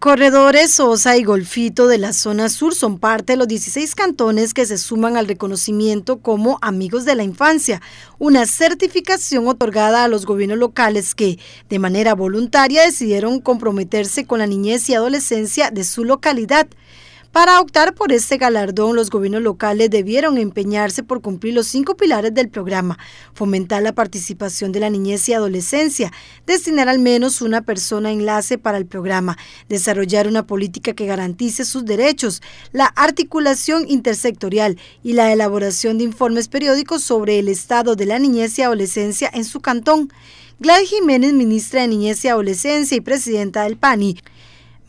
Corredores Osa y Golfito de la zona sur son parte de los 16 cantones que se suman al reconocimiento como Amigos de la Infancia, una certificación otorgada a los gobiernos locales que, de manera voluntaria, decidieron comprometerse con la niñez y adolescencia de su localidad. Para optar por este galardón, los gobiernos locales debieron empeñarse por cumplir los cinco pilares del programa, fomentar la participación de la niñez y adolescencia, destinar al menos una persona enlace para el programa, desarrollar una política que garantice sus derechos, la articulación intersectorial y la elaboración de informes periódicos sobre el estado de la niñez y adolescencia en su cantón. Gladys Jiménez, ministra de Niñez y Adolescencia y presidenta del PANI,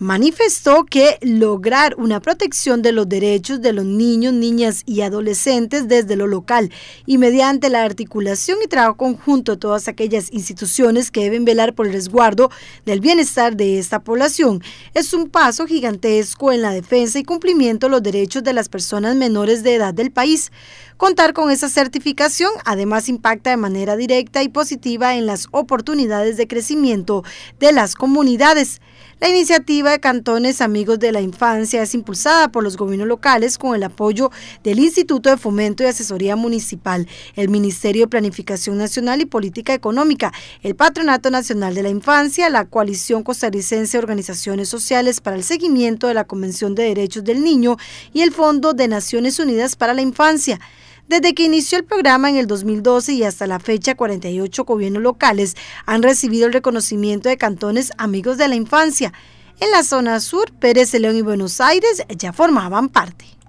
manifestó que lograr una protección de los derechos de los niños, niñas y adolescentes desde lo local y mediante la articulación y trabajo conjunto de todas aquellas instituciones que deben velar por el resguardo del bienestar de esta población es un paso gigantesco en la defensa y cumplimiento de los derechos de las personas menores de edad del país Contar con esa certificación además impacta de manera directa y positiva en las oportunidades de crecimiento de las comunidades. La iniciativa de Cantones Amigos de la Infancia es impulsada por los gobiernos locales con el apoyo del Instituto de Fomento y Asesoría Municipal, el Ministerio de Planificación Nacional y Política Económica, el Patronato Nacional de la Infancia, la Coalición Costarricense de Organizaciones Sociales para el Seguimiento de la Convención de Derechos del Niño y el Fondo de Naciones Unidas para la Infancia. Desde que inició el programa en el 2012 y hasta la fecha, 48 gobiernos locales han recibido el reconocimiento de cantones amigos de la infancia. En la zona sur, Pérez, León y Buenos Aires ya formaban parte.